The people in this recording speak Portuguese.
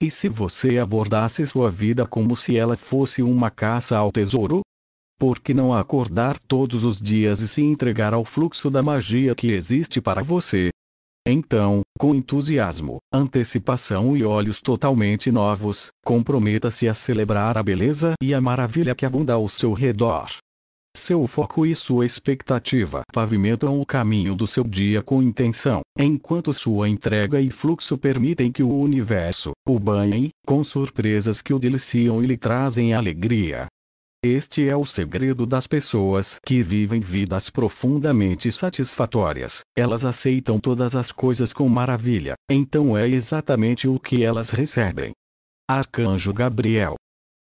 E se você abordasse sua vida como se ela fosse uma caça ao tesouro? Por que não acordar todos os dias e se entregar ao fluxo da magia que existe para você? Então, com entusiasmo, antecipação e olhos totalmente novos, comprometa-se a celebrar a beleza e a maravilha que abunda ao seu redor. Seu foco e sua expectativa pavimentam o caminho do seu dia com intenção, enquanto sua entrega e fluxo permitem que o universo o banhe com surpresas que o deliciam e lhe trazem alegria. Este é o segredo das pessoas que vivem vidas profundamente satisfatórias. Elas aceitam todas as coisas com maravilha, então é exatamente o que elas recebem. Arcanjo Gabriel